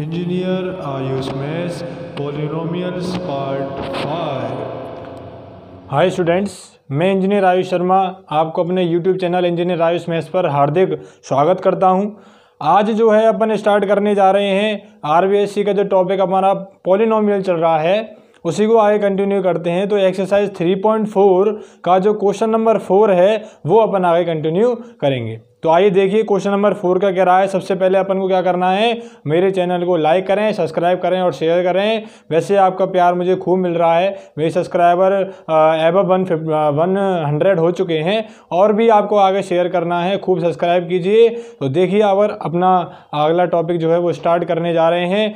engineer Ayush maths polynomials part five hi students मैं engineer Ayush Sharma आपको अपने YouTube channel engineer Ayush maths पर हार्दिक स्वागत करता हूं आज जो है अपन स्टार्ट करने जा रहे हैं आरबीएससी e का जो टॉपिक हमारा पोलिनोमियल चल रहा है उसी को आगे कंटिन्यू करते हैं तो एक्सरसाइज 3.4 का जो क्वेश्चन नंबर फोर है वो अपन आगे कंटिन्यू करेंगे तो आइए देखिए क्वेश्चन नंबर फोर का कह रहा है सबसे पहले अपन को क्या करना है मेरे चैनल को लाइक करें सब्सक्राइब करें और शेयर करें वैसे आपका प्यार मुझे खूब मिल रहा है मेरे सब्सक्राइबर एब वन वन हंड्रेड हो चुके हैं और भी आपको आगे शेयर करना है खूब सब्सक्राइब कीजिए तो देखिए अगर अपना अगला टॉपिक जो है वो स्टार्ट करने जा रहे हैं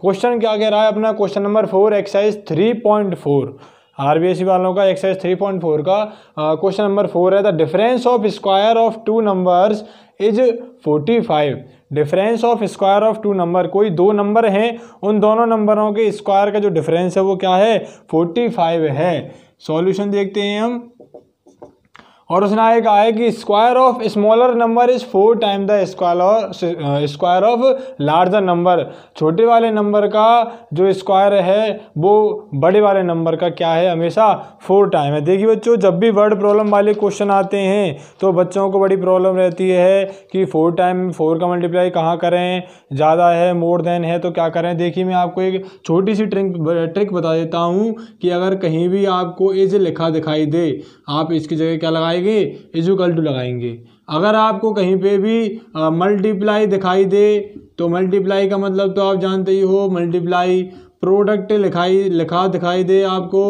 क्वेश्चन क्या कह रहा है अपना question number four exercise three point four R वालों का एक्सरसाइज थ्री पॉइंट फोर का क्वेश्चन नंबर फोर है the difference of square of two numbers is forty five difference of square of two number कोई दो number हैं उन दोनों नंबरों के स्क्वायर का जो डिफरेंस है वो क्या है फोर्टी फाइव है सॉल्यूशन देखते हैं हम और उसने आगे कहा है कि square of smaller number is four time the square square of larger number छोटे वाले नंबर का जो स्क्वायर है वो बड़े वाले नंबर का क्या है हमेशा फोर टाइम है देखिए बच्चों जब भी वर्ड प्रॉब्लम वाले क्वेश्चन आते हैं तो बच्चों को बड़ी प्रॉब्लम रहती है कि फोर टाइम फोर का मल्टीप्लाई कहाँ करें ज़्यादा है मोर देन है तो क्या करें देखिए मैं आपको एक छोटी सी ट्रिक ट्रिक बता देता हूँ कि अगर कहीं भी आपको इज लिखा दिखाई दे आप इसकी जगह क्या लगाए लगाएंगे इजुकल टू लगाएंगे अगर आपको कहीं पे भी मल्टीप्लाई दिखाई दे तो मल्टीप्लाई का मतलब तो आप जानते ही हो मल्टीप्लाई प्रोडक्ट लिखाई लिखा दिखाई दे आपको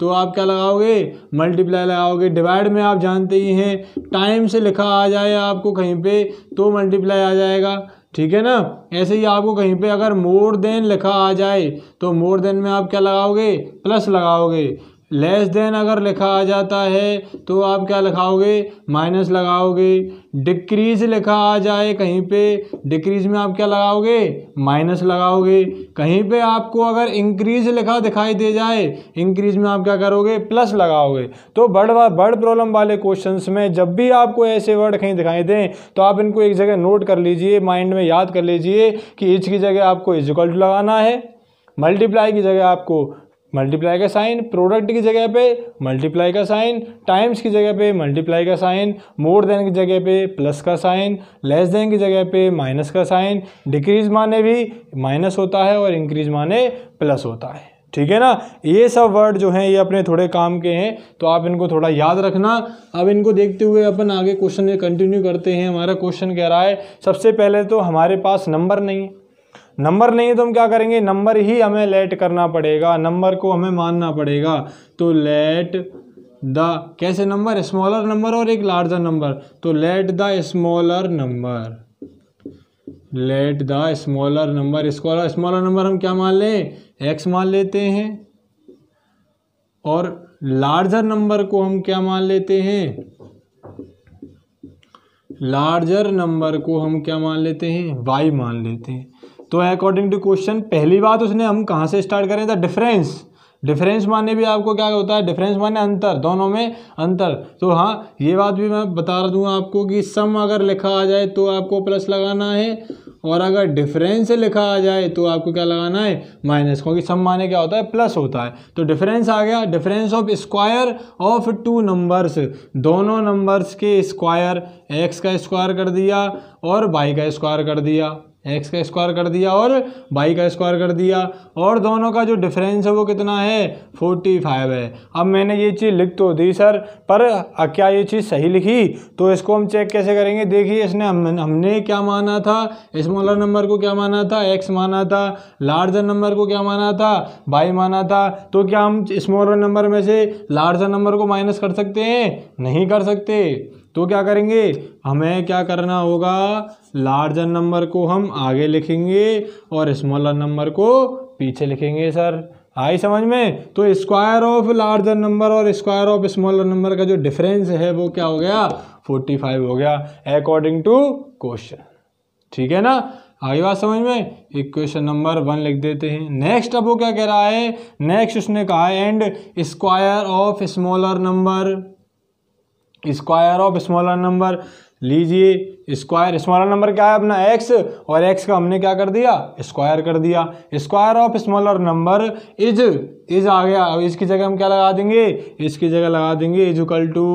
तो आप क्या लगाओगे मल्टीप्लाई लगाओगे डिवाइड में आप जानते ही हैं टाइम से लिखा आ जाए आपको कहीं पे तो मल्टीप्लाई आ जाएगा ठीक है ना ऐसे ही आपको कहीं पे अगर मोर देन लिखा आ जाए तो मोर देन में आप क्या लगाओगे प्लस लगाओगे लेस देन अगर लिखा आ जाता है तो आप क्या लिखाओगे माइनस लगाओगे डिक्रीज लिखा आ जाए कहीं पे डिक्रीज में आप क्या लगाओगे माइनस लगाओगे कहीं पे आपको अगर इंक्रीज लिखा दिखाई दे जाए इंक्रीज में आप क्या करोगे प्लस लगाओगे तो बर्ड बर्ड प्रॉब्लम वाले क्वेश्चंस में जब भी आपको ऐसे वर्ड कहीं दिखाई दें तो आप इनको एक जगह नोट कर लीजिए माइंड में याद कर लीजिए कि इच की जगह आपको इजकल्ट लगाना है मल्टीप्लाई की जगह आपको मल्टीप्लाई का साइन प्रोडक्ट की जगह पे मल्टीप्लाई का साइन टाइम्स की जगह पे मल्टीप्लाई का साइन मोर देन की जगह पे प्लस का साइन लेस देन की जगह पे माइनस का साइन डिक्रीज माने भी माइनस होता है और इंक्रीज माने प्लस होता है ठीक है ना ये सब वर्ड जो हैं ये अपने थोड़े काम के हैं तो आप इनको थोड़ा याद रखना अब इनको देखते हुए अपन आगे क्वेश्चन कंटिन्यू करते हैं हमारा क्वेश्चन कह रहा है सबसे पहले तो हमारे पास नंबर नहीं है नंबर नहीं है तो हम क्या करेंगे नंबर ही हमें लेट करना पड़ेगा नंबर को हमें मानना पड़ेगा तो लेट द कैसे नंबर स्मॉलर नंबर और एक लार्जर नंबर तो let the smaller number let the smaller number scholar smaller number हम क्या मान लें एक्स मान लेते हैं और लार्जर नंबर को हम क्या मान लेते हैं लार्जर नंबर को हम क्या मान लेते हैं वाई मान लेते हैं तो अकॉर्डिंग टू क्वेश्चन पहली बात उसने हम कहाँ से स्टार्ट करें द डिफरेंस डिफरेंस माने भी आपको क्या होता है डिफरेंस माने अंतर दोनों में अंतर तो हाँ ये बात भी मैं बता दूँ आपको कि सम अगर लिखा आ जाए तो आपको प्लस लगाना है और अगर डिफरेंस लिखा आ जाए तो आपको क्या लगाना है माइनस क्योंकि सम माने क्या होता है प्लस होता है तो डिफरेंस आ गया difference of square of two numbers दोनों नंबर्स के स्क्वायर एक्स का स्क्वायर कर दिया और वाई का स्क्वायर कर दिया एक्स का स्क्वायर कर दिया और वाई का स्क्वायर कर दिया और दोनों का जो डिफरेंस है वो कितना है फोर्टी फाइव है अब मैंने ये चीज़ लिख तो दी सर पर क्या ये चीज़ सही लिखी तो इसको हम चेक कैसे करेंगे देखिए इसने हम हमने क्या माना था स्मॉलर नंबर को क्या माना था एक्स माना था लार्जर नंबर को क्या माना था वाई माना था तो क्या हम स्मॉलर नंबर में से लार्जर नंबर को माइनस कर सकते हैं नहीं कर सकते तो क्या करेंगे हमें क्या करना होगा लार्जर नंबर को हम आगे लिखेंगे और स्मॉलर नंबर को पीछे लिखेंगे सर आई समझ में तो स्क्वायर ऑफ लार्जर नंबर और स्क्वायर ऑफ स्मॉलर नंबर का जो डिफरेंस है वो क्या हो गया 45 हो गया अकॉर्डिंग टू क्वेश्चन ठीक है ना आगे बात समझ में एक क्वेश्चन नंबर वन लिख देते हैं नेक्स्ट अब वो क्या कह रहा है नेक्स्ट उसने कहा and square of smaller number square of smaller number लीजिए स्क्वायर स्मॉलर नंबर क्या है अपना एक्स और एक्स का हमने क्या कर दिया स्क्वायर कर दिया square of smaller number is is आ गया अब इसकी जगह हम क्या लगा देंगे इसकी जगह लगा देंगे is equal to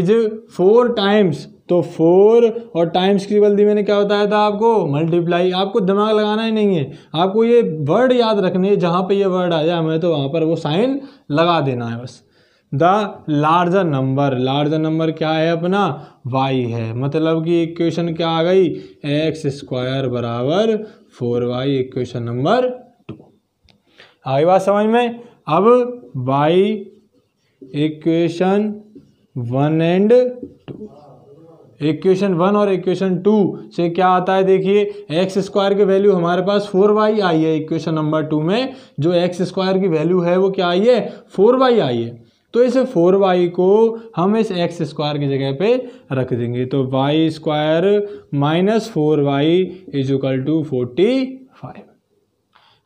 is four times तो फोर और टाइम्स की बल्दी मैंने क्या बताया था आपको मल्टीप्लाई आपको दिमाग लगाना ही नहीं है आपको ये वर्ड याद रखने जहाँ पर यह वर्ड आ जाए हमें तो वहाँ पर वो साइन लगा देना है बस the larger number larger number क्या है अपना वाई है मतलब कि इक्वेशन क्या आ गई एक्स स्क्वायर बराबर four y equation number two आगे बात समझ में अब y equation one and two equation one और इक्वेशन टू से क्या आता है देखिए एक्स स्क्वायर की वैल्यू हमारे पास फोर वाई आई है इक्वेशन नंबर टू में जो एक्स स्क्वायर की वैल्यू है वो क्या आई है फोर वाई आई है तो इस फोर वाई को हम इस एक्स स्क्वायर की जगह पे रख देंगे तो y square minus four y is equal to forty five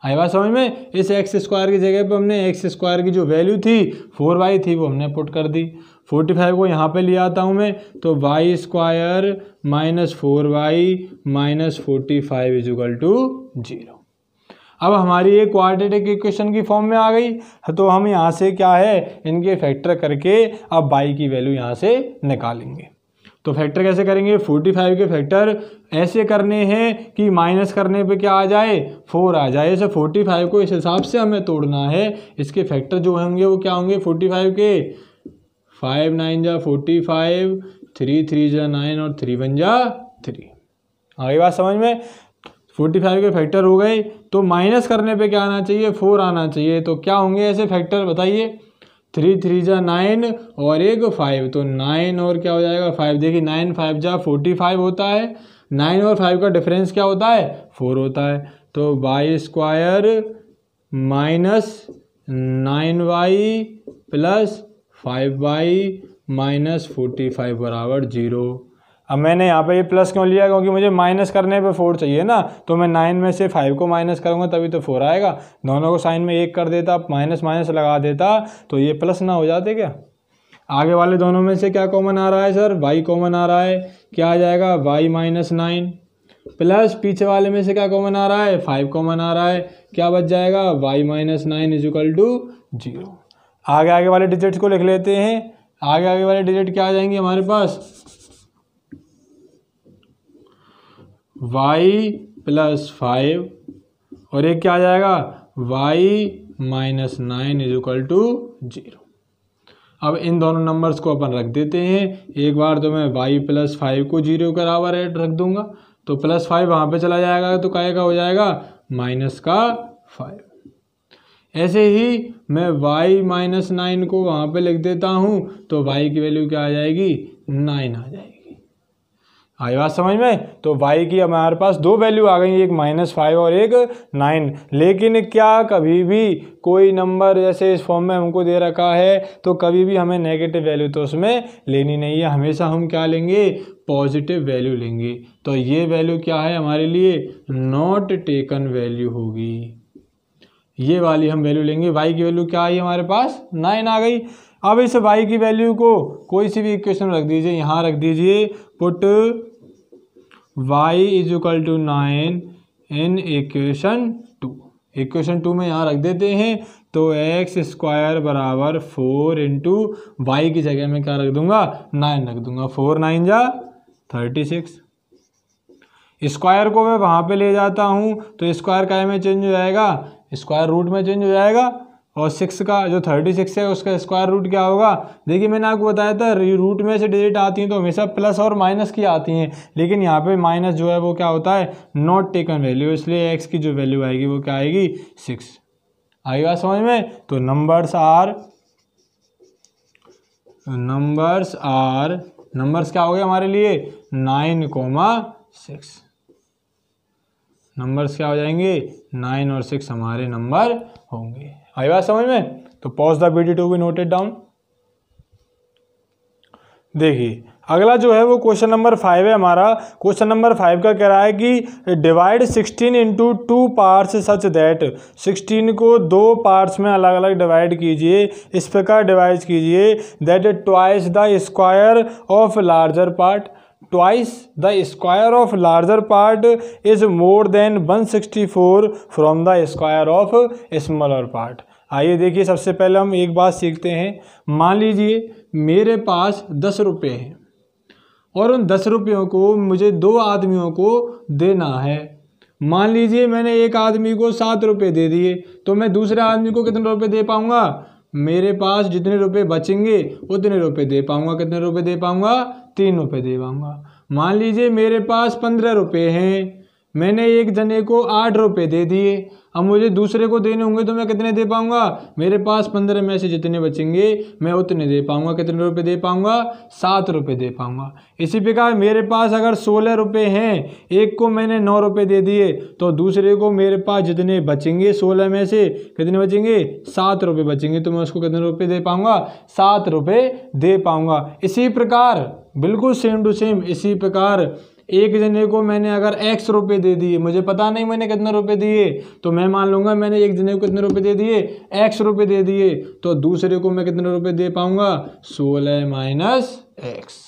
आई बात समझ में इस एक्स स्क्वायर की जगह पे हमने एक्स स्क्वायर की जो वैल्यू थी फोर वाई थी वो हमने पुट कर दी फोर्टी फाइव को यहाँ पे ले आता हूँ मैं तो y square minus four y minus forty five is equal to zero अब हमारी ये क्वाड्रेटिक इक्वेशन की फॉर्म में आ गई तो हम यहाँ से क्या है इनके फैक्टर करके अब बाई की वैल्यू यहाँ से निकालेंगे तो फैक्टर कैसे करेंगे फोर्टी फाइव के फैक्टर ऐसे करने हैं कि माइनस करने पे क्या आ जाए फोर आ जाए ऐसे फोर्टी फाइव को इस हिसाब से हमें तोड़ना है इसके फैक्टर जो होंगे वो क्या होंगे फोर्टी फाइव के फाइव नाइन जा फोर्टी फाइव थ्री थ्री जा नाइन और थ्री वन जा थ्री आगे बात समझ में फोर्टी फाइव के फैक्टर हो गए तो माइनस करने पे क्या आना चाहिए फोर आना चाहिए तो क्या होंगे ऐसे फैक्टर बताइए थ्री थ्री जा नाइन और एक फाइव तो नाइन और क्या हो जाएगा फाइव देखिए नाइन फाइव जा फोर्टी फाइव होता है नाइन और फाइव का डिफरेंस क्या होता है फोर होता है तो y square minus nine y plus five y minus forty five बराबर जीरो अब मैंने यहाँ पे ये प्लस क्यों लिया क्योंकि मुझे माइनस करने पे फोर चाहिए ना तो मैं नाइन में से फाइव को माइनस करूँगा तभी तो फोर आएगा दोनों को साइन में एक कर देता माइनस माइनस लगा देता तो ये प्लस ना हो जाते क्या आगे वाले दोनों में से क्या कॉमन आ रहा है सर वाई कॉमन आ रहा है क्या आ जाएगा वाई माइनस नाइन प्लस पीछे वाले में से क्या कॉमन आ रहा है फाइव कॉमन आ रहा है क्या बच जाएगा y minus nine is equal to zero आगे आगे वाले डिजिट्स को लिख लेते हैं आगे आगे वाले डिजिट क्या आ जाएंगे हमारे पास वाई प्लस फाइव और एक क्या आ जाएगा y minus nine is equal to zero अब इन दोनों नंबर्स को अपन रख देते हैं एक बार तो मैं वाई प्लस फाइव को जीरो के बराबर एड रख दूंगा तो प्लस फाइव वहाँ पे चला जाएगा तो काय का हो जाएगा माइनस का फाइव ऐसे ही मैं वाई माइनस नाइन को वहाँ पे लिख देता हूँ तो वाई की वैल्यू क्या आ जाएगी नाइन आ जाएगी आई हाँ, बात समझ में तो y की हमारे पास दो वैल्यू आ गई एक माइनस फाइव और एक नाइन लेकिन क्या कभी भी कोई नंबर जैसे इस फॉर्म में हमको दे रखा है तो कभी भी हमें नेगेटिव वैल्यू तो उसमें लेनी नहीं है हमेशा हम क्या लेंगे पॉजिटिव वैल्यू लेंगे तो ये वैल्यू क्या है हमारे लिए नॉट टेकन वैल्यू होगी ये वाली हम वैल्यू लेंगे वाई की वैल्यू क्या आई हमारे पास नाइन आ गई अब इस y की वैल्यू को कोई सी भी इक्वेशन रख दीजिए यहाँ रख दीजिए put y is equal to nine in equation two equation two में यहाँ रख देते हैं तो एक्स स्क्वायर बराबर फोर इंटू वाई की जगह में क्या रख दूंगा नाइन रख दूंगा फोर नाइन जा थर्टी सिक्स स्क्वायर को मैं वहाँ पे ले जाता हूँ तो स्क्वायर काय में चेंज हो जाएगा स्क्वायर रूट में चेंज हो जाएगा और सिक्स का जो थर्टी सिक्स है उसका स्क्वायर रूट क्या होगा देखिए मैंने आपको बताया था रूट में से डिजिट आती हैं तो हमेशा प्लस और माइनस की आती हैं लेकिन यहाँ पे माइनस जो है वो क्या होता है नॉट टेकन वैल्यू इसलिए एक्स की जो वैल्यू आएगी वो क्या आएगी सिक्स आएगा समझ में तो numbers are numbers are numbers क्या हो गए हमारे लिए नाइन कोमा सिक्स नंबर्स क्या हो जाएंगे नाइन और सिक्स हमारे नंबर होंगे आई बात समझ में तो pause the video to be noted down देखिए अगला जो है वो क्वेश्चन नंबर फाइव है हमारा क्वेश्चन नंबर फाइव का कह रहा है कि divide sixteen into two parts such that sixteen को दो पार्ट्स में अलग अलग डिवाइड कीजिए इस प्रकार डिवाइड कीजिए that twice the square of larger part twice the square of larger part is more than 164 from the square of smaller part आइए देखिए सबसे पहले हम एक बात सीखते हैं मान लीजिए मेरे पास दस रुपये हैं और उन दस रुपयों को मुझे दो आदमियों को देना है मान लीजिए मैंने एक आदमी को सात रुपये दे दिए तो मैं दूसरे आदमी को कितने रुपये दे पाऊँगा मेरे पास जितने रुपए बचेंगे उतने रुपए दे पाऊंगा कितने रुपए दे पाऊंगा तीन रुपये दे पाऊँगा मान लीजिए मेरे पास पंद्रह रुपये हैं मैंने एक जने को आठ रुपये दे दिए अब मुझे दूसरे को देने होंगे तो मैं कितने दे पाऊँगा मेरे पास पंद्रह में से जितने बचेंगे मैं उतने दे पाऊँगा कितने रुपये दे पाऊँगा सात रुपये दे पाऊँगा इसी प्रकार मेरे पास अगर सोलह रुपये हैं एक को मैंने नौ रुपये दे दिए तो दूसरे को मेरे पास जितने बचेंगे सोलह में से कितने बचेंगे सात रुपये बचेंगे तो मैं उसको कितने रुपये दे पाऊँगा सात रुपये दे पाऊँगा इसी प्रकार बिल्कुल सेम टू सेम इसी प्रकार एक जने को मैंने अगर एक्स रुपये दे दिए मुझे पता नहीं मैंने कितने रुपए दिए तो मैं मान लूँगा मैंने एक जने को कितने रुपए दे दिए एक्स रुपये दे दिए तो दूसरे को मैं कितने रुपए दे पाऊँगा सोलह माइनस एक्स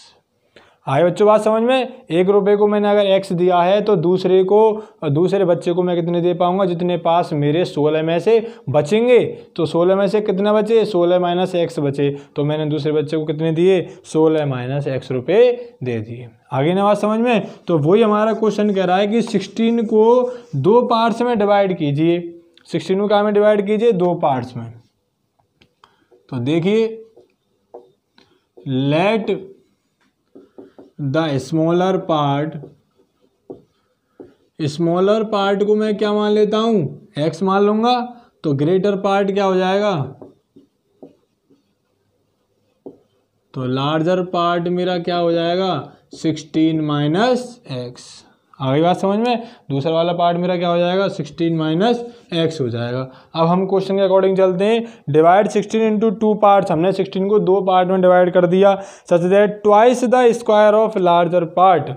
आए बच्चों बात समझ में एक रुपये को मैंने अगर एक्स दिया है तो दूसरे को दूसरे बच्चे को मैं कितने दे पाऊंगा जितने पास मेरे सोलह में से बचेंगे तो सोलह में से कितने बचे सोलह माइनस एक्स बचे तो मैंने दूसरे बच्चे को कितने दिए सोलह माइनस एक्स रुपये दे दिए आगे ना बात समझ में तो वही हमारा क्वेश्चन कह रहा है कि सिक्सटीन को दो पार्ट्स में डिवाइड कीजिए सिक्सटीन को कहाँ में डिवाइड कीजिए दो पार्ट्स में तो देखिए let the smaller part smaller part को मैं क्या मान लेता हूं एक्स मान लूंगा तो ग्रेटर पार्ट क्या हो जाएगा तो लार्जर पार्ट मेरा क्या हो जाएगा सिक्सटीन माइनस एक्स आ गई बात समझ में दूसरा वाला पार्ट मेरा क्या हो जाएगा सिक्सटीन माइनस एक्स हो जाएगा अब हम क्वेश्चन के अकॉर्डिंग चलते हैं divide sixteen into two part हमने सिक्सटीन को दो पार्ट में डिवाइड कर दिया such that twice the square of larger part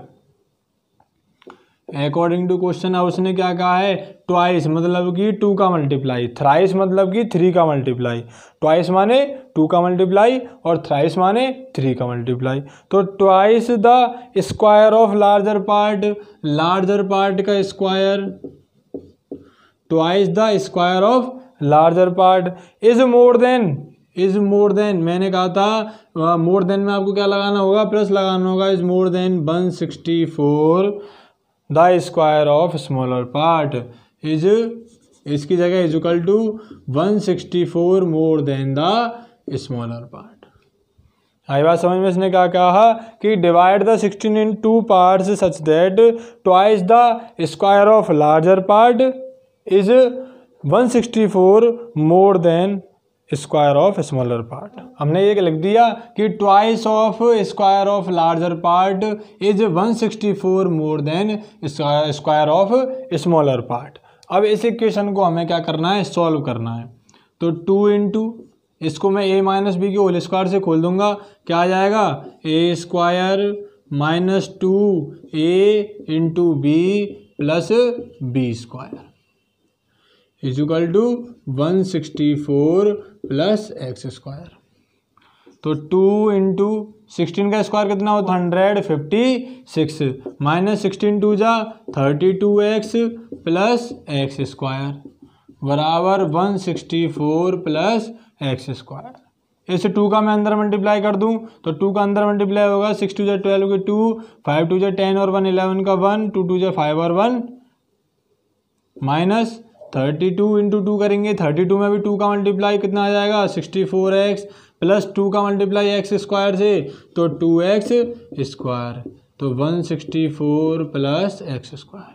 according to question अब उसने क्या कहा है ट्वाइस मतलब कि टू का मल्टीप्लाई थ्राइस मतलब कि थ्री का मल्टीप्लाई ट्वाइस माने टू का मल्टीप्लाई और थ्राइस माने थ्री का मल्टीप्लाई तो twice the square of larger part larger part का square twice the square of larger part is more than is more than मैंने कहा था मोर देन में आपको क्या लगाना होगा प्लस लगाना होगा is more than one sixty four the square of smaller part is इसकी जगह is equal to one sixty four more than the smaller part आई बात समझ में इसने क्या कहा कि divide the sixteen in two part such that twice the square of larger part is 164 more than square of smaller part हमने ये लिख दिया कि twice of square of larger part is 164 more than square of smaller part अब इस equation को हमें क्या करना है सॉल्व करना है तो टू इंटू इसको मैं ए माइनस बी के होल स्क्वायर से खोल दूंगा क्या आ जाएगा a square minus two a into b plus b square is equal to one sixty four plus x square तो टू इंटू सिक्सटीन का स्क्वायर कितना होता है hundred fifty six minus sixteen two जा thirty two x plus x square बराबर one sixty four plus x square इस two का मैं अंदर मल्टीप्लाई कर दूं तो टू का अंदर मल्टीप्लाई होगा सिक्स टू जै ट्वेल्व के टू फाइव टू जै टेन और वन इलेवन का वन टू टू जै फाइव और one minus thirty two into two करेंगे थर्टी टू में भी टू का मल्टीप्लाई कितना आ जाएगा sixty four x plus two का मल्टीप्लाई एक्स स्क्वायर से तो टू एक्स स्क्वायर तो one sixty four plus x square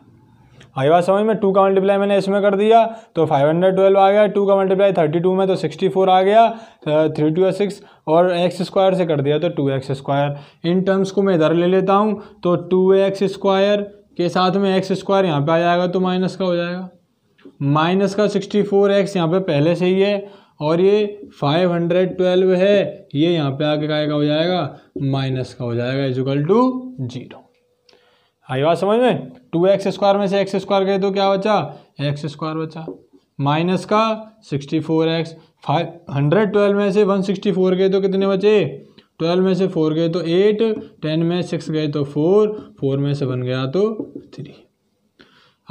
आई बात समझ में टू का मल्टीप्लाई मैंने इसमें कर दिया तो फाइव हंड्रेड ट्वेल्व आ गया टू का मल्टीप्लाई थर्टी टू में तो सिक्सटी फोर आ गया थ्री टू या सिक्स और एक्स स्क्वायर से कर दिया तो टू एक्स स्क्वायर इन टर्म्स को मैं इधर ले लेता हूँ तो टू एक्स स्क्वायर के साथ में एक्स स्क्वायर यहाँ पर आ जाएगा तो माइनस का हो जाएगा माइनस का सिक्सटी फोर एक्स यहाँ पर पहले से ही है और ये फाइव हंड्रेड ट्वेल्व है ये यहाँ पे आगे का हो जाएगा माइनस का हो जाएगा इजुकल टू जीरो आई बात समझ में टू एक्स स्क्वायर में से एक्स स्क्वायर गए तो क्या बचा एक्स स्क्वायर बचा माइनस का sixty four x five hundred twelve में से वन सिक्सटी फोर गए तो कितने बचे ट्वेल्व में से फोर गए तो एट टेन में सिक्स गए तो फोर फोर में से बन गया तो थ्री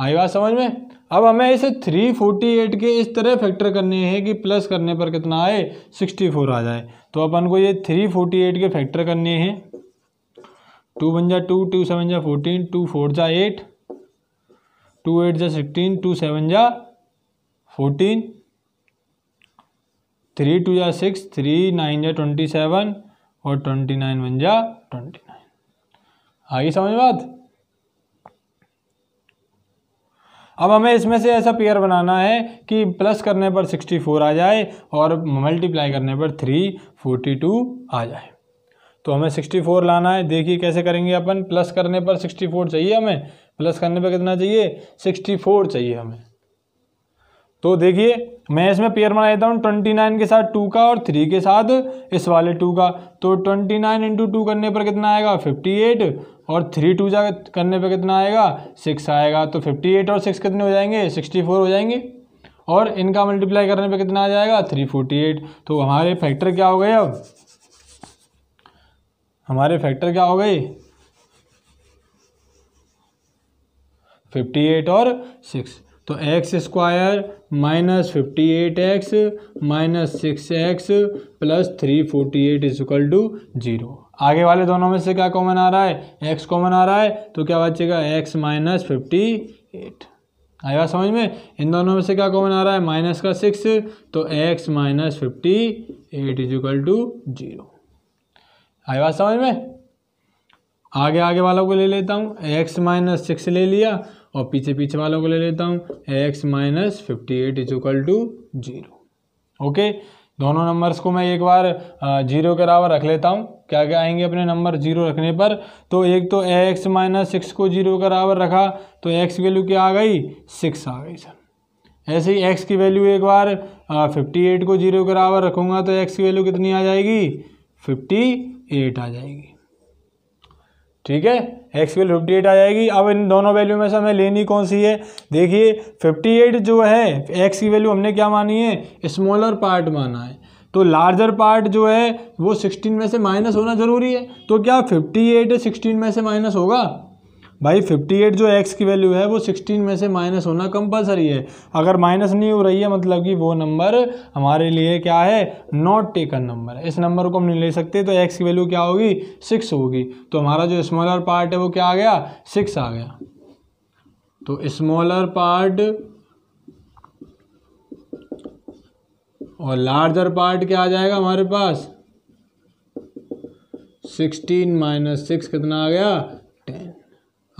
आई बात समझ में अब हमें इसे 348 के इस तरह फैक्टर करने हैं कि प्लस करने पर कितना आए 64 आ जाए तो अपन को ये 348 के फैक्टर करने हैं टू वन जा टू टू सेवन जा फोर्टीन टू फोर जा एट टू एट जा सिक्सटीन टू सेवन जा फोर्टीन थ्री टू जा सिक्स थ्री नाइन जा ट्वेंटी सेवन और ट्वेंटी नाइन वन जा ट्वेंटी नाइन आगे समझ बात अब हमें इसमें से ऐसा पेयर बनाना है कि प्लस करने पर सिक्सटी फोर आ जाए और मल्टीप्लाई करने पर थ्री फोर्टी टू आ जाए तो हमें सिक्सटी फोर लाना है देखिए कैसे करेंगे अपन प्लस करने पर सिक्सटी फोर चाहिए हमें प्लस करने पर कितना चाहिए सिक्सटी फोर चाहिए हमें तो देखिए मैं इसमें पेयर बना देता हूँ ट्वेंटी नाइन के साथ टू का और थ्री के साथ इस वाले टू का तो ट्वेंटी नाइन इंटू टू करने पर कितना आएगा फिफ्टी एट और थ्री टू जा करने पर कितना आएगा सिक्स आएगा तो फिफ्टी एट और सिक्स कितने हो जाएंगे सिक्सटी फोर हो जाएंगे और इनका मल्टीप्लाई करने पर कितना आ जाएगा थ्री फोर्टी एट तो हमारे फैक्टर क्या हो गए अब हमारे फैक्टर क्या हो गए फिफ्टी एट और सिक्स तो x square minus fifty eight x minus six x plus three forty eight is equal to zero आगे वाले दोनों में से क्या कॉमन आ रहा है एक्स कॉमन आ रहा है तो क्या बचेगा एक्स माइनस फिफ्टी एट आई बात समझ में इन दोनों में से क्या कॉमन आ रहा है माइनस का सिक्स तो x minus fifty eight is equal to zero आई बात समझ में आगे आगे वालों को ले लेता हूँ एक्स माइनस सिक्स ले लिया और पीछे पीछे वालों को ले लेता हूँ x minus fifty eight equal to zero okay दोनों नंबर्स को मैं एक बार जीरो के अलावा रख लेता हूँ क्या क्या आएंगे अपने नंबर जीरो रखने पर तो एक तो एक्स माइनस सिक्स को जीरो के बराबर रखा तो एक्स वैल्यू क्या आ गई सिक्स आ गई सर ऐसे ही एक्स की वैल्यू एक बार फिफ्टी एट को जीरो के बराबर रखूँगा तो एक्स की वैल्यू कितनी आ जाएगी फिफ्टी एट आ जाएगी ठीक है एक्स वैल्यू फिफ्टी एट आ जाएगी अब इन दोनों वैल्यू में से हमें लेनी कौन सी है देखिए फिफ्टी एट जो है एक्स की वैल्यू हमने क्या मानी है स्मॉलर पार्ट माना है तो लार्जर पार्ट जो है वो सिक्सटीन में से माइनस होना ज़रूरी है तो क्या फिफ्टी एट सिक्सटीन में से माइनस होगा भाई 58 जो x की वैल्यू है वो 16 में से माइनस होना कंपलसरी है अगर माइनस नहीं हो रही है मतलब कि वो नंबर हमारे लिए क्या है नॉट टेकन नंबर इस नंबर को हम नहीं ले सकते तो x की वैल्यू क्या होगी सिक्स होगी तो हमारा जो स्मॉलर पार्ट है वो क्या आ गया सिक्स आ गया तो स्मॉलर पार्ट और लार्जर पार्ट क्या आ जाएगा हमारे पास सिक्सटीन माइनस सिक्स कितना आ गया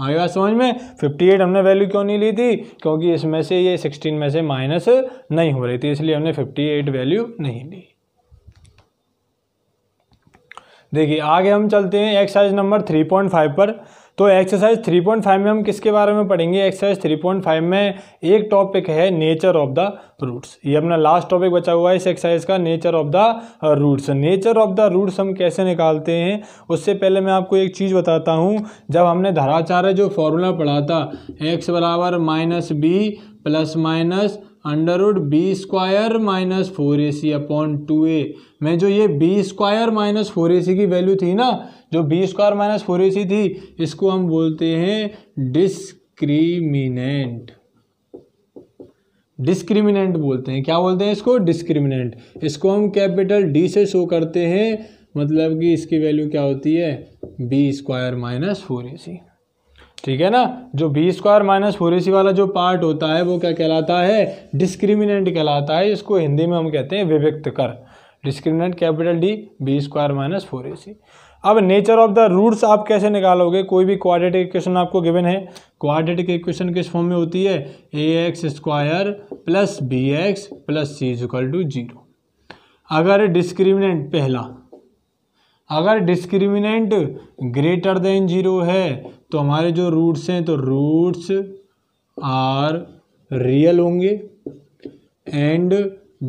आगे बात समझ में 58 हमने वैल्यू क्यों नहीं ली थी क्योंकि इसमें से ये 16 में से माइनस नहीं हो रही थी इसलिए हमने 58 वैल्यू नहीं ली देखिए आगे हम चलते हैं एक्सरसाइज नंबर 3.5 पर तो एक्सरसाइज 3.5 में हम किसके बारे में पढ़ेंगे एक्सरसाइज 3.5 में एक टॉपिक है नेचर ऑफ द रूट्स ये अपना लास्ट टॉपिक बचा हुआ है इस एक्सरसाइज का nature of the roots nature of the roots हम कैसे निकालते हैं उससे पहले मैं आपको एक चीज़ बताता हूँ जब हमने धराचार्य जो फॉर्मूला पढ़ा था एक्स बराबर minus b plus minus under root b square minus four a c upon two a में जो ये b square minus four a c की वैल्यू थी ना जो b square minus four a c थी इसको हम बोलते हैं डिस्क्रिमिनेंट डिस्क्रिमिनेंट बोलते हैं क्या बोलते हैं इसको डिस्क्रिमिनेंट इसको हम कैपिटल डी से शो करते हैं मतलब कि इसकी वैल्यू क्या होती है b square minus four a c ठीक है ना जो b square minus four a c वाला जो पार्ट होता है वो क्या कहलाता है डिस्क्रिमिनेंट कहलाता है इसको हिंदी में हम कहते हैं विविक्त कर discriminant capital D b square minus four a c अब नेचर ऑफ द रूट्स आप कैसे निकालोगे कोई भी क्वाड्रेटिक इक्वेशन आपको गिवन है क्वाड्रेटिक इक्वेशन किस फॉर्म में होती है a x square plus b x plus c equal to zero अगर डिस्क्रिमिनेंट पहला अगर डिस्क्रिमिनेंट ग्रेटर देन जीरो है तो हमारे जो रूट्स हैं तो रूट्स आर रियल होंगे एंड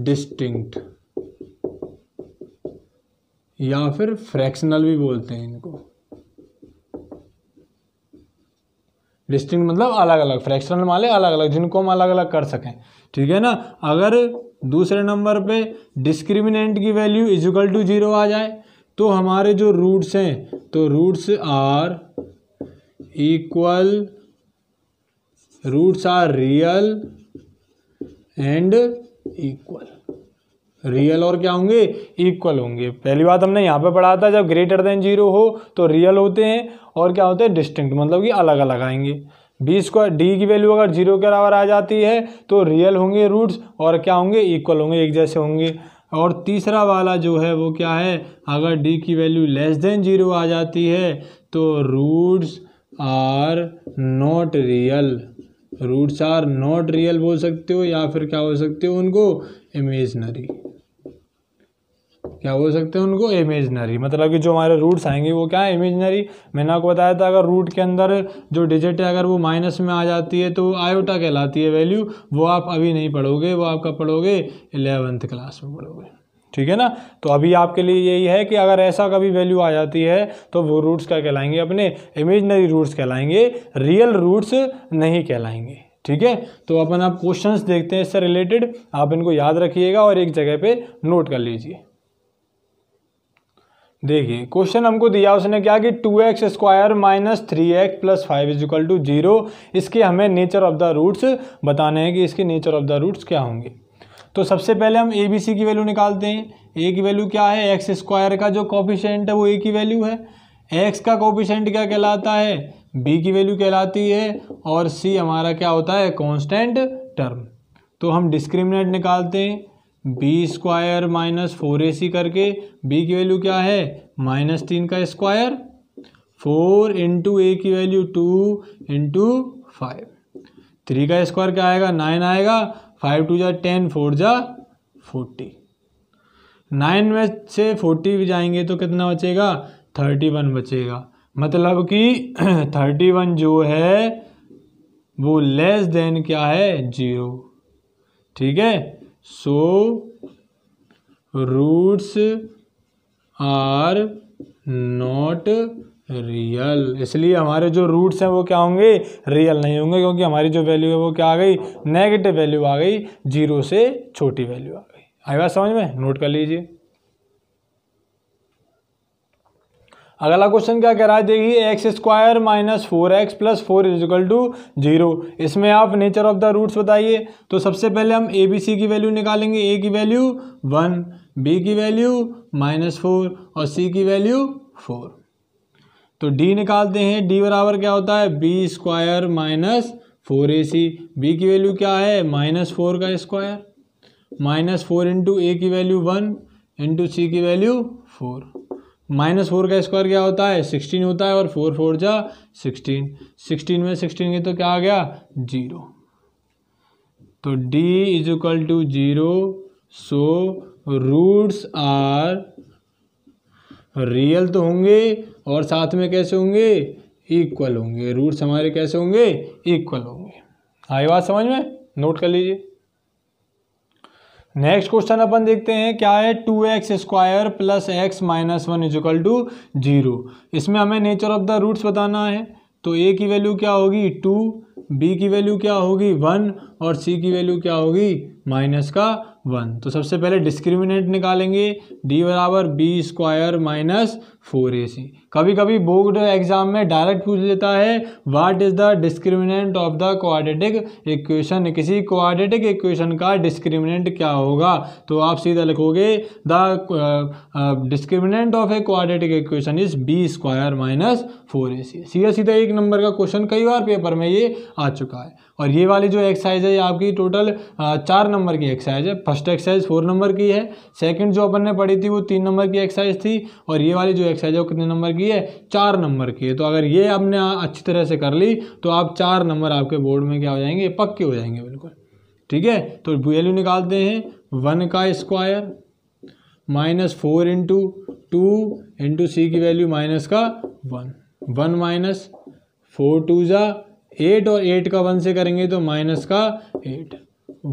डिस्टिंक्ट या फिर फ्रैक्शनल भी बोलते हैं इनको डिस्टिंग मतलब अलग अलग फ्रैक्शनल माले अलग अलग जिनको हम अलग अलग कर सकें ठीक है ना अगर दूसरे नंबर पे डिस्क्रिमिनेंट की वैल्यू इजिकल टू जीरो आ जाए तो हमारे जो रूट्स हैं तो roots are equal roots are real and equal real और क्या होंगे इक्वल होंगे पहली बात हमने यहाँ पे पढ़ा था जब ग्रेटर देन जीरो हो तो रियल होते हैं और क्या होते हैं डिस्टिंक्ट मतलब कि अलग अलग आएंगे बी स्क्वायर डी की वैल्यू अगर जीरो के बराबर आ जाती है तो रियल होंगे रूट्स और क्या होंगे इक्वल होंगे एक जैसे होंगे और तीसरा वाला जो है वो क्या है अगर डी की वैल्यू लेस देन जीरो आ जाती है तो roots are not real roots are not real बोल सकते हो या फिर क्या हो सकते हो उनको इमेजनरी क्या बोल सकते हैं उनको इमेजनरी मतलब कि जो हमारे रूट्स आएंगे वो क्या है इमेजनरी मैंने आपको बताया था अगर रूट के अंदर जो डिजिट है अगर वो माइनस में आ जाती है तो आयोटा कहलाती है वैल्यू वो आप अभी नहीं पढ़ोगे वो आपका पढ़ोगे एलेवेंथ क्लास में पढ़ोगे ठीक है ना तो अभी आपके लिए यही है कि अगर ऐसा कभी वैल्यू आ जाती है तो वो रूट्स क्या कहलाएंगे अपने इमेजनरी रूट्स कहलाएंगे रियल रूट्स नहीं कहलाएंगे ठीक है तो अपन आप क्वेश्चंस देखते हैं इससे रिलेटेड आप इनको याद रखिएगा और एक जगह पे नोट कर लीजिए देखिए क्वेश्चन हमको दिया उसने क्या कि two x square minus three x plus five is equal to zero इसके हमें नेचर ऑफ द रूट्स बताने हैं कि इसके नेचर ऑफ द रूट्स क्या होंगे तो सबसे पहले हम ए बी सी की वैल्यू निकालते हैं ए की वैल्यू क्या है एक्स स्क्वायर का जो कॉफिशेंट है वो ए की वैल्यू है एक्स का कॉफिशेंट क्या कहलाता है बी की वैल्यू कहलाती है और सी हमारा क्या होता है कॉन्स्टेंट टर्म तो हम डिस्क्रिमिनेट निकालते हैं b square minus four a c करके बी की वैल्यू क्या है माइनस तीन का स्क्वायर फोर इंटू ए की value two into five three का स्क्वायर क्या आएगा नाइन आएगा फाइव टू जा टेन फोर जा फोर्टी नाइन में से फोर्टी भी जाएंगे तो कितना बचेगा थर्टी वन बचेगा मतलब कि थर्टी वन जो है वो लेस देन क्या है जीरो ठीक है so roots are not real इसलिए हमारे जो रूट्स हैं वो क्या होंगे रियल नहीं होंगे क्योंकि हमारी जो वैल्यू है वो क्या आ गई नेगेटिव वैल्यू आ गई जीरो से छोटी वैल्यू आ गई आई बात समझ में नोट कर लीजिए अगला क्वेश्चन क्या कह रहा है देखिए x square minus four x plus four equal to zero इसमें आप नेचर ऑफ द रूट्स बताइए तो सबसे पहले हम ए बी सी की वैल्यू निकालेंगे ए की वैल्यू वन बी की वैल्यू माइनस फोर और सी की वैल्यू फोर तो डी निकालते हैं डी बराबर क्या होता है b square minus four a c b की वैल्यू क्या है माइनस फोर का square minus four into a की वैल्यू वन इंटू सी की वैल्यू फोर माइनस फोर का स्क्वायर क्या होता है सिक्सटीन होता है और फोर फोर जा सिक्सटीन सिक्सटीन में सिक्सटीन के तो क्या आ गया जीरो तो d is equal to zero so roots are real तो होंगे और साथ में कैसे होंगे इक्वल होंगे रूट्स हमारे कैसे होंगे इक्वल होंगे आई बात समझ में नोट कर लीजिए नेक्स्ट क्वेश्चन अपन देखते हैं क्या है two x square plus x minus one equal to zero इसमें हमें नेचर ऑफ द रूट्स बताना है तो ए की वैल्यू क्या होगी टू बी की वैल्यू क्या होगी वन और सी की वैल्यू क्या होगी माइनस का वन तो सबसे पहले डिस्क्रिमिनेंट निकालेंगे डी बराबर b square minus four a c कभी कभी बोर्ड एग्जाम में डायरेक्ट पूछ लेता है what is the discriminant of the quadratic equation किसी क्वाड्रेटिक इक्वेशन का डिस्क्रिमिनेंट क्या होगा तो आप सीधा लिखोगे the discriminant of a quadratic equation is b square minus four a c सीधा सीधा एक नंबर का क्वेश्चन कई बार पेपर में ये आ चुका है और ये वाली जो एक्सरसाइज है ये आपकी टोटल uh, चार नंबर की एक्सरसाइज है फर्स्ट एक्सरसाइज फोर नंबर की है सेकंड जो अपन ने पढ़ी थी वो तीन नंबर की एक्सरसाइज थी और ये वाली जो एक्सरसाइज है जो कितने नंबर की है चार नंबर की है तो अगर ये आपने अच्छी तरह से कर ली तो आप चार नंबर आपके बोर्ड में क्या हो जाएंगे पक्के हो जाएंगे बिल्कुल ठीक है तो वैल्यू निकालते हैं वन का square minus four into two into c की वैल्यू माइनस का one one minus four two ज़ा एट और एट का वन से करेंगे तो माइनस का eight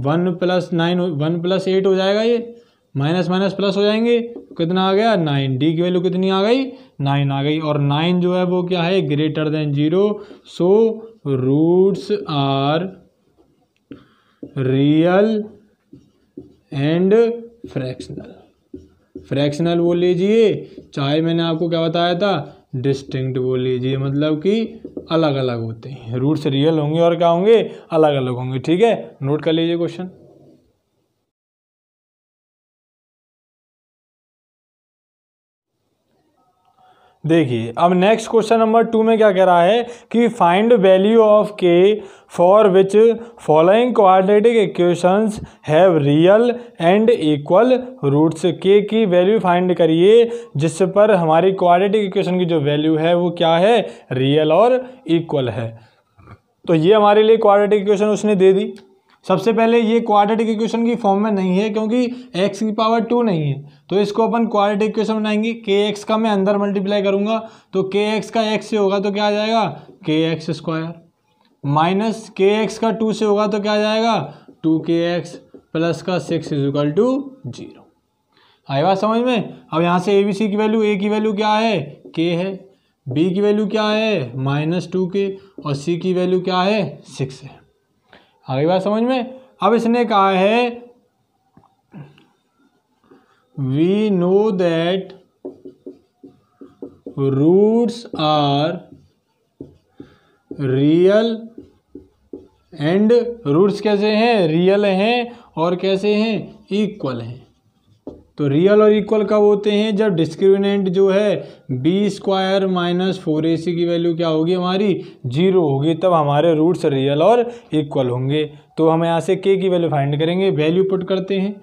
one plus nine one plus eight हो जाएगा ये माइनस माइनस प्लस हो जाएंगे कितना आ गया नाइन डी की वैल्यू कितनी आ गई नाइन आ गई और नाइन जो है वो क्या है greater than zero so roots are real and fractional fractional वो लीजिए चाहे मैंने आपको क्या बताया था डिस्टिंक्ट बोल लीजिए मतलब कि अलग अलग होते हैं रूट्स रियल होंगे और क्या होंगे अलग अलग होंगे ठीक है नोट कर लीजिए क्वेश्चन देखिए अब नेक्स्ट क्वेश्चन नंबर टू में क्या कह रहा है कि find value of k for which following quadratic equations have real and equal roots k की वैल्यू फाइंड करिए जिस पर हमारी क्वाड्रेटिक इक्वेशन की जो वैल्यू है वो क्या है रियल और इक्वल है तो ये हमारे लिए क्वाड्रेटिक इक्वेशन उसने दे दी सबसे पहले ये क्वाड्रेटिक इक्वेशन की फॉर्म में नहीं है क्योंकि एक्स की पावर टू नहीं है तो इसको अपन क्वाड्रेटिक इक्वेशन बनाएंगे के एक्स का मैं अंदर मल्टीप्लाई करूंगा तो के एक्स का एक्स से होगा तो क्या आ जाएगा k x square minus k x का टू से होगा तो क्या आ जाएगा टू के एक्स प्लस का सिक्स इजिकल टू जीरो आई बात समझ में अब यहाँ से ए बी सी की वैल्यू ए की वैल्यू क्या है के है बी की वैल्यू क्या है माइनस टू के और सी की वैल्यू क्या है सिक्स है आ गई बात समझ में अब इसने कहा है we know that roots are real and roots कैसे हैं रियल हैं और कैसे हैं इक्वल हैं तो रियल और इक्वल कब होते हैं जब डिस्क्रिमिनेंट जो है b square minus four a c की वैल्यू क्या होगी हमारी जीरो होगी तब हमारे रूट्स रियल और इक्वल होंगे तो हम यहाँ से के की वैल्यू फाइंड करेंगे वैल्यू पुट करते हैं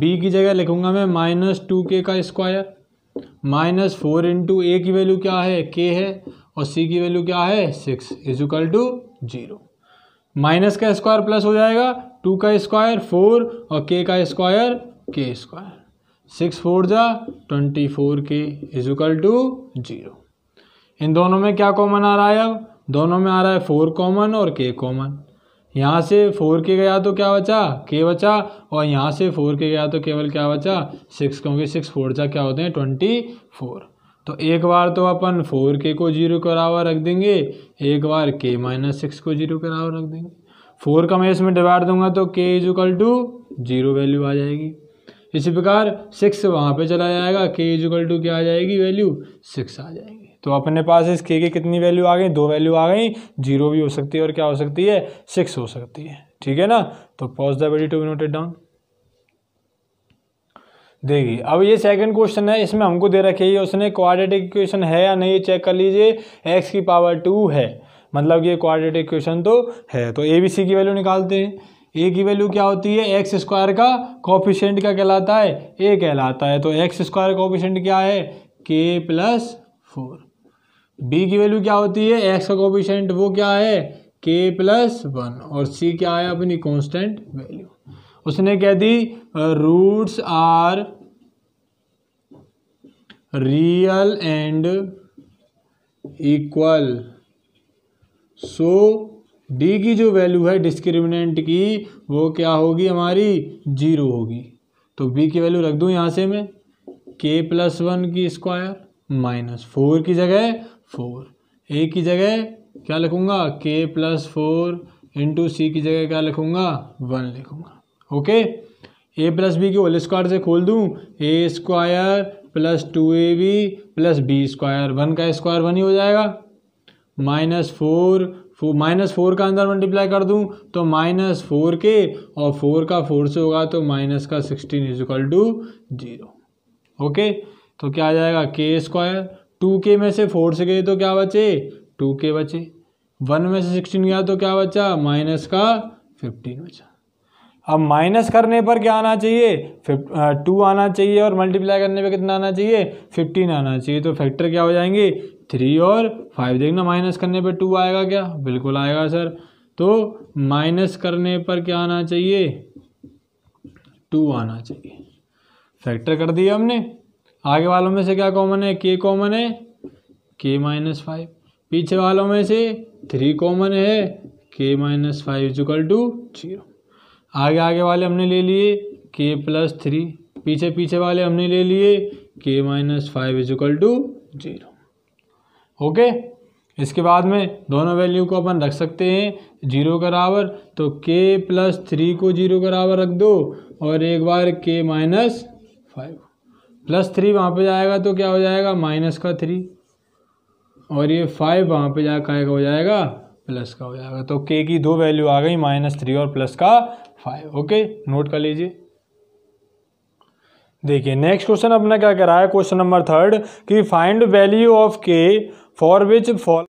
बी की जगह लिखूंगा मैं माइनस टू के का square minus four into a की वैल्यू क्या है के है और सी की वैल्यू क्या है six is equal to zero minus का स्क्वायर प्लस हो जाएगा टू का स्क्वायर फोर और के का square k square six four जा twenty four k equal to zero इन दोनों में क्या कॉमन आ रहा है अब दोनों में आ रहा है फोर कॉमन और के कॉमन यहाँ से फोर के गया तो क्या बचा के बचा और यहाँ से फोर के गया तो केवल क्या बचा सिक्स क्योंकि सिक्स फोर जा क्या होते हैं ट्वेंटी फोर तो एक बार तो अपन फोर के को जीरो करावर रख देंगे एक बार के माइनस सिक्स को जीरो करावर रख देंगे फोर का मैं इसमें डिवाइड दूंगा तो k is to zero value आ जाएगी इसी प्रकार सिक्स वहाँ पे चला जाएगा के इजल टू क्या आ जाएगी वैल्यू सिक्स आ जाएगी तो अपने पास इस के के कितनी वैल्यू आ गई दो वैल्यू आ गई जीरो भी हो सकती है और क्या हो सकती है सिक्स हो सकती है ठीक है ना तो pause the value to be noted down देखिए अब ये सेकंड क्वेश्चन है इसमें हमको दे रखे है उसने क्वाड्रेटिक इक्वेशन है या नहीं ये चेक कर लीजिए एक्स की पावर टू है मतलब ये क्वाड्रेटिक इक्वेशन तो है तो ए बी सी की वैल्यू निकालते हैं ए की वैल्यू क्या होती है एक्स स्क्वायर का कॉफिशेंट क्या कहलाता है ए कहलाता है तो एक्स स्क्वायर कॉफिशेंट क्या है के प्लस फोर बी की वैल्यू क्या होती है एक्स का कॉफिशेंट वो क्या है के प्लस वन और सी क्या है अपनी कॉन्स्टेंट वैल्यू उसने कह दी roots are real and equal so d की जो वैल्यू है डिस्क्रिमिनेंट की वो क्या होगी हमारी जीरो होगी तो बी की वैल्यू रख दूँ यहाँ से मैं के प्लस वन की स्क्वायर माइनस फोर की जगह फोर ए की जगह क्या लिखूँगा के प्लस फोर इंटू सी की जगह क्या लिखूँगा वन लिखूँगा ओके ए प्लस बी की होल स्क्वायर से खोल दूँ a square plus two a b plus b square one का स्क्वायर वन ही हो जाएगा माइनस फोर तो माइनस फोर का अंदर मल्टीप्लाई कर दूं तो माइनस फोर के और फोर का फोर से होगा तो माइनस का sixteen is equal to zero okay तो क्या आ जाएगा के स्क्वायर टू के में से फोर से गए तो क्या बचे टू के बचे वन में से सिक्सटीन गया तो क्या बचा माइनस का फिफ्टीन बचा अब माइनस करने पर क्या आना चाहिए टू uh, आना चाहिए और मल्टीप्लाई करने पर कितना आना चाहिए फिफ्टीन आना चाहिए तो फैक्टर क्या हो जाएंगे थ्री और फाइव देखना माइनस करने पर टू आएगा क्या बिल्कुल आएगा सर तो माइनस करने पर क्या आना चाहिए टू आना चाहिए फैक्टर कर दिया हमने आगे वालों में से क्या कॉमन है के कॉमन है के माइनस फाइव पीछे वालों में से थ्री कॉमन है k minus five is equal to zero आगे आगे वाले हमने ले लिए के प्लस थ्री पीछे पीछे वाले हमने ले लिए k minus five is equal to zero okay इसके बाद में दोनों वैल्यू को अपन रख सकते हैं जीरो बराबर तो के प्लस थ्री को जीरो बराबर रख दो और एक बार के माइनस फाइव प्लस थ्री वहाँ पे जाएगा तो क्या हो जाएगा माइनस का थ्री और ये फाइव वहाँ पे जा का हो जाएगा प्लस का हो जाएगा तो के की दो वैल्यू आ गई माइनस थ्री और प्लस का फाइव ओके नोट कर लीजिए देखिए नेक्स्ट क्वेश्चन अपना क्या करा है क्वेश्चन नंबर थर्ड कि find value of k for which fall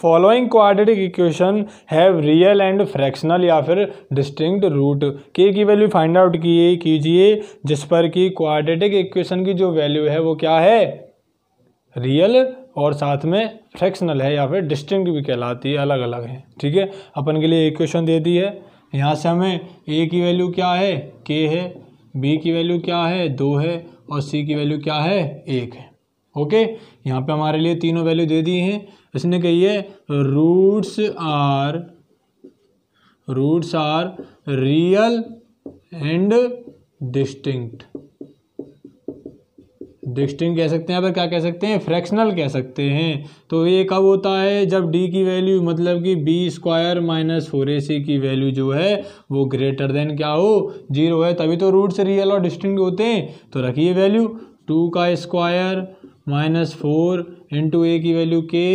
following quadratic equation have real and fractional या फिर डिस्टिंक्ट रूट के की वैल्यू फाइंड आउट किए कीजिए जिस पर कि क्वाड्रेटिक इक्वेशन की जो वैल्यू है वो क्या है रियल और साथ में फ्रैक्शनल है या फिर डिस्टिंक्ट भी कहलाती है अलग अलग है ठीक है अपन के लिए इक्वेशन दे दी है यहाँ से हमें ए की वैल्यू क्या है के है बी की वैल्यू क्या है दो है और सी की वैल्यू क्या है एक है ओके यहाँ पे हमारे लिए तीनों वैल्यू दे दी हैं इसने कही है roots are roots are real and distinct distinct कह सकते हैं या क्या कह सकते हैं फ्रैक्शनल कह सकते हैं तो ये कब होता है जब डी की वैल्यू मतलब कि b square minus four a c की वैल्यू जो है वो ग्रेटर देन क्या हो जीरो है तभी तो रूट्स रियल और डिस्टिंग होते हैं तो रखिए वैल्यू टू का square minus four into a की वैल्यू के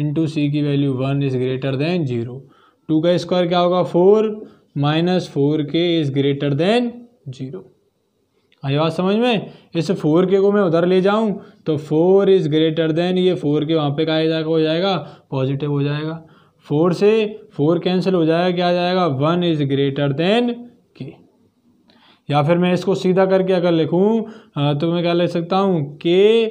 इंटू सी की value one is greater than zero two का स्क्वायर क्या होगा four minus four k is greater than zero आई बात समझ में इस फोर के को मैं उधर ले जाऊं तो फोर इज़ ग्रेटर देन ये फोर के वहाँ पे का जाएगा हो जाएगा पॉजिटिव हो जाएगा फोर से फोर कैंसिल हो जाएगा क्या आ जाएगा वन इज़ ग्रेटर देन के या फिर मैं इसको सीधा करके अगर लिखूँ तो मैं क्या लिख सकता हूँ के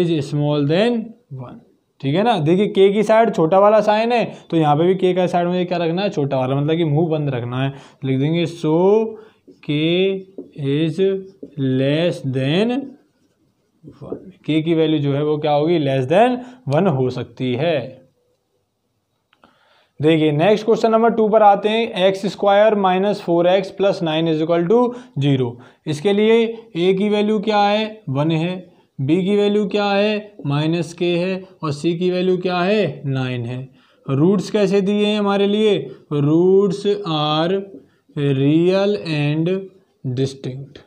इज़ स्मॉल देन वन ठीक है ना देखिए के की साइड छोटा वाला साइन है तो यहाँ पे भी के का साइड मुझे क्या रखना है छोटा वाला मतलब कि मुंह बंद रखना है लिख देंगे सो के इज लेस देन वन के की वैल्यू जो है वो क्या होगी लेस देन वन हो सकती है देखिए नेक्स्ट क्वेश्चन नंबर टू पर आते हैं x square minus four x plus nine is equal to zero इसके लिए ए की वैल्यू क्या है वन है बी की वैल्यू क्या है माइनस के है और सी की वैल्यू क्या है नाइन है रूट्स कैसे दिए हैं हमारे लिए roots are real and distinct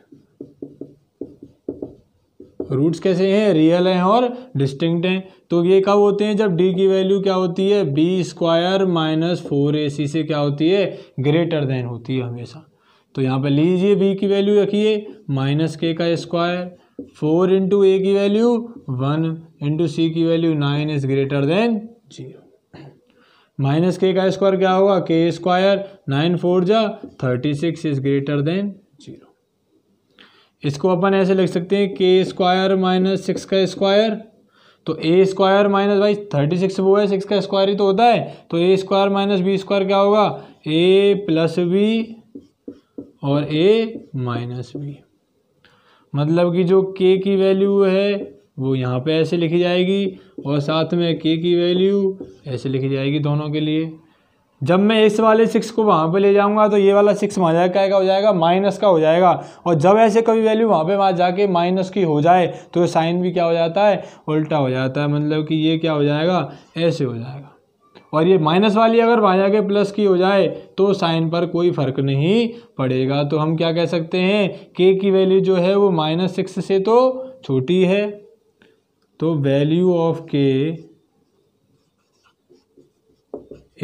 roots कैसे हैं रियल हैं और डिस्टिंक्ट हैं तो ये कब होते हैं जब डी की वैल्यू क्या होती है b square minus four a c से क्या होती है ग्रेटर देन होती है हमेशा तो यहाँ पर लीजिए बी की वैल्यू रखिए माइनस के का स्क्वायर फोर इंटू ए की वैल्यू वन इंटू सी की value nine is greater than zero minus k का स्क्वायर क्या होगा के स्क्वायर नाइन फोर जा thirty six is greater than इसको अपन ऐसे लिख सकते हैं के स्क्वायर माइनस सिक्स का स्क्वायर तो ए स्क्वायर माइनस भाई थर्टी सिक्स वो है सिक्स का स्क्वायर ही तो होता है तो a square minus b square क्या होगा ए प्लस बी और ए माइनस बी मतलब कि जो के की वैल्यू है वो यहाँ पे ऐसे लिखी जाएगी और साथ में के की वैल्यू ऐसे लिखी जाएगी दोनों के लिए जब मैं इस वाले सिक्स को वहाँ पे ले जाऊँगा तो ये वाला सिक्स वहाँ जाकर क्या हो जाएगा माइनस का हो जाएगा और जब ऐसे कभी वैल्यू वहाँ पे वहाँ जाके माइनस की हो जाए तो साइन भी क्या हो जाता है उल्टा हो जाता है मतलब कि ये क्या हो जाएगा ऐसे हो जाएगा और ये माइनस वाली अगर वहाँ जाके प्लस की हो जाए तो साइन पर कोई फ़र्क नहीं पड़ेगा तो हम क्या कह सकते हैं के की वैल्यू जो है वो माइनस सिक्स से तो छोटी है तो value of k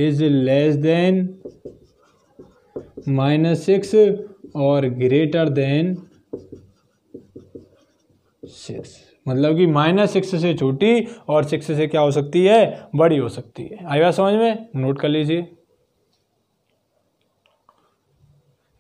is less than minus six और ग्रेटर देन सिक्स मतलब कि माइनस सिक्स से छोटी और सिक्स से क्या हो सकती है बड़ी हो सकती है आई बात समझ में नोट कर लीजिए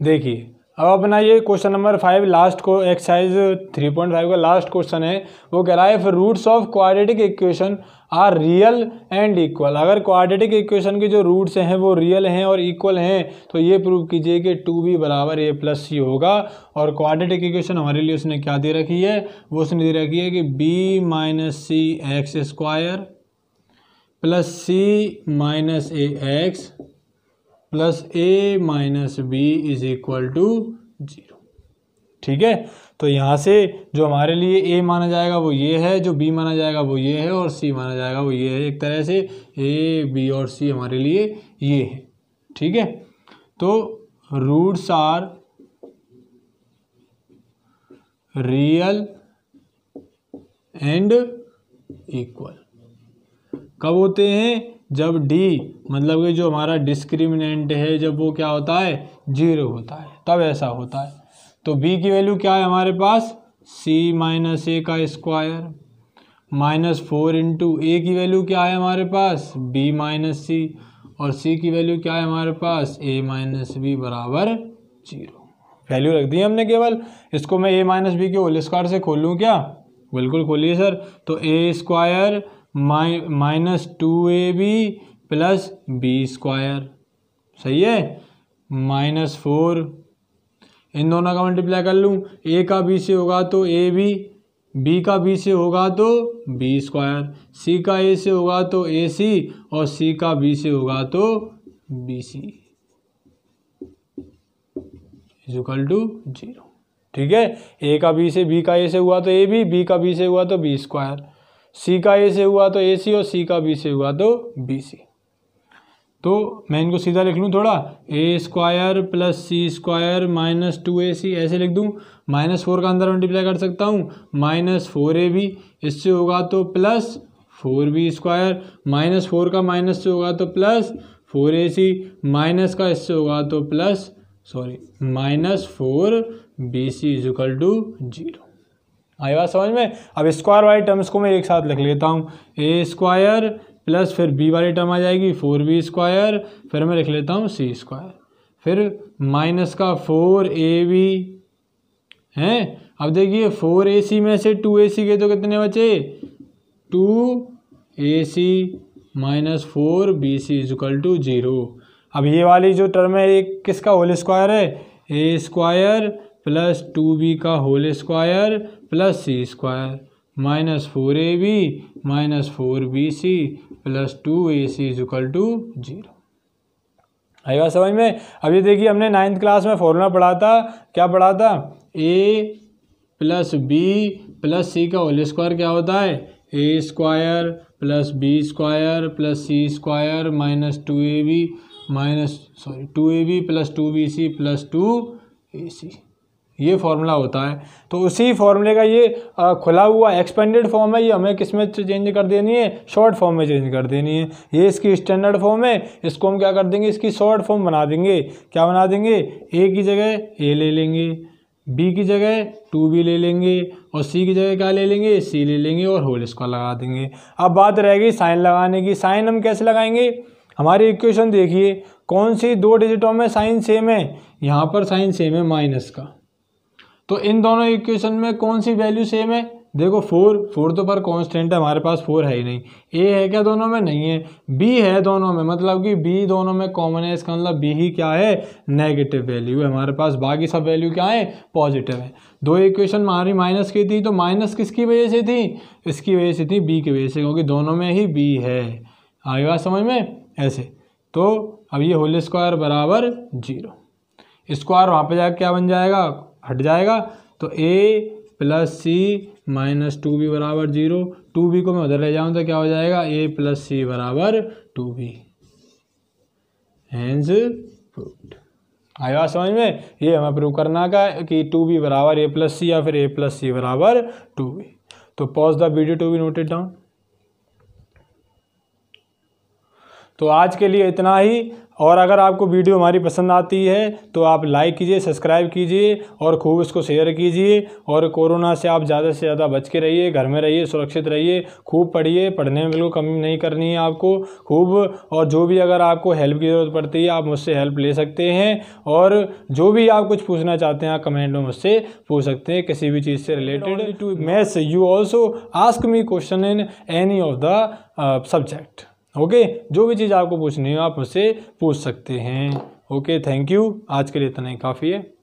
देखिए अब अपना ये क्वेश्चन नंबर फाइव लास्ट को एक्सरसाइज थ्री पॉइंट फाइव का लास्ट क्वेश्चन है वो कह रहा है if roots of quadratic equation are real and equal अगर क्वाड्रेटिक इक्वेशन के जो रूट्स हैं वो रियल हैं और इक्वल हैं तो ये प्रूव कीजिए कि टू बी बराबर ए प्लस सी होगा और क्वाड्रेटिक इक्वेशन हमारे लिए उसने क्या दे रखी है वो उसने दे रखी है कि b minus c x square plus c minus a x plus a minus b is equal to zero ठीक है तो यहाँ से जो हमारे लिए ए माना जाएगा वो ये है जो बी माना जाएगा वो ये है और सी माना जाएगा वो ये है एक तरह से ए बी और सी हमारे लिए ये है ठीक है तो roots are real and equal कब होते हैं जब डी मतलब कि जो हमारा डिस्क्रिमिनेंट है जब वो क्या होता है जीरो होता है तब ऐसा होता है तो बी की वैल्यू क्या है हमारे पास सी माइनस ए का square minus four into a की वैल्यू क्या है हमारे पास बी माइनस सी और सी की वैल्यू क्या है हमारे पास ए माइनस बी बराबर जीरो वैल्यू रख दी हमने केवल इसको मैं ए माइनस बी के होल स्क्वायर से खोल लूँ क्या बिल्कुल खोलिए सर तो ए स्क्वायर माइ minus two a b plus b square सही है माइनस फोर इन दोनों का मल्टीप्लाई कर लूँ ए का बी से होगा तो ए बी बी का बी से होगा तो बी स्क्वायर सी का ए से होगा तो ए सी और सी का बी से होगा तो b c equal to zero ठीक है ए का बी से बी का ए से हुआ तो ए बी बी का बी से हुआ तो बी स्क्वायर सी का ए से हुआ तो ए सी और सी का बी से हुआ तो बी सी तो मैं इनको सीधा लिख लूँ थोड़ा a square plus c square minus two a c ऐसे लिख दूँ माइनस फोर का अंदर मल्टीप्लाई कर सकता हूँ माइनस फोर ए बी इससे होगा तो plus four b square minus four का माइनस से होगा तो plus four a c minus का इससे होगा तो plus sorry minus four b c equal to zero आई बात समझ में अब स्क्वायर वाली टर्म्स को मैं एक साथ लिख लेता हूँ ए स्क्वायर प्लस फिर बी वाली टर्म आ जाएगी फोर बी स्क्वायर फिर मैं लिख लेता हूँ सी स्क्वायर फिर माइनस का फोर ए बी हैं अब देखिए फोर ए सी में से टू ए सी के तो कितने बचे two a c minus four b c equal to zero अब ये वाली जो टर्म है एक किसका होल स्क्वायर है a square plus two b का whole square plus c square minus four a b minus four b c plus two a c equal to zero आई बात समझ में अभी देखिए हमने नाइन्थ क्लास में फॉर्मूला पढ़ा था क्या पढ़ा था a plus b plus c का होल स्क्वायर क्या होता है a square plus b square plus c square minus two a b minus sorry two a b plus two b c plus two a c ये formula होता है तो उसी फार्मूले का ये खुला हुआ एक्सपेंडेड फॉर्म है ये हमें किस में चेंज कर देनी है शॉर्ट फॉर्म में चेंज कर देनी है ये इसकी स्टैंडर्ड फॉर्म है इसको हम क्या कर देंगे इसकी शॉर्ट फॉर्म बना देंगे क्या बना देंगे ए की जगह ए ले लेंगे बी की जगह टू बी ले लेंगे और सी की जगह क्या ले लेंगे सी ले लेंगे और होल इसको लगा देंगे अब बात रहेगी साइन लगाने की साइन हम कैसे लगाएंगे हमारी इक्वेशन देखिए कौन सी दो डिजिटों में साइन सेम है यहाँ पर साइन सेम है माइनस का तो इन दोनों इक्वेशन में कौन सी वैल्यू सेम है देखो फोर फोर तो पर कांस्टेंट है हमारे पास फोर है ही नहीं ए है क्या दोनों में नहीं है बी है दोनों में मतलब कि बी दोनों में कॉमन है इसका मतलब बी ही क्या है नेगेटिव वैल्यू है हमारे पास बाकी सब वैल्यू क्या है पॉजिटिव है दो इक्वेशन हमारी माइनस की थी तो माइनस किसकी वजह से थी इसकी वजह से थी बी की वजह से क्योंकि दोनों में ही बी है आगे बात समझ में ऐसे तो अब ये होल स्क्वायर बराबर जीरो स्क्वायर वहाँ पर जाकर क्या बन जाएगा हट जाएगा तो a plus c minus two b बराबर जीरो टू बी को मैं उधर ले जाऊँ तो क्या हो जाएगा ए प्लस सी बराबर टू बी प्रूफ आई बात समझ में ये हमें प्रूव करना का कि टू बी बराबर ए प्लस सी या फिर ए प्लस सी बराबर टू बी तो pause the video to be noted down तो आज के लिए इतना ही और अगर आपको वीडियो हमारी पसंद आती है तो आप लाइक कीजिए सब्सक्राइब कीजिए और खूब इसको शेयर कीजिए और कोरोना से आप ज़्यादा से ज़्यादा बच के रहिए घर में रहिए सुरक्षित रहिए खूब पढ़िए पढ़ने में बिल्कुल कमी नहीं करनी है आपको खूब और जो भी अगर आपको हेल्प की ज़रूरत पड़ती है आप मुझसे हेल्प ले सकते हैं और जो भी आप कुछ पूछना चाहते हैं आप कमेंट में मुझसे पूछ सकते हैं किसी भी चीज़ से related to maths you also ask me question in any of the subject okay जो भी चीज़ आपको पूछनी हो आप उसे पूछ सकते हैं ओके थैंक यू आज के लिए इतना ही काफ़ी है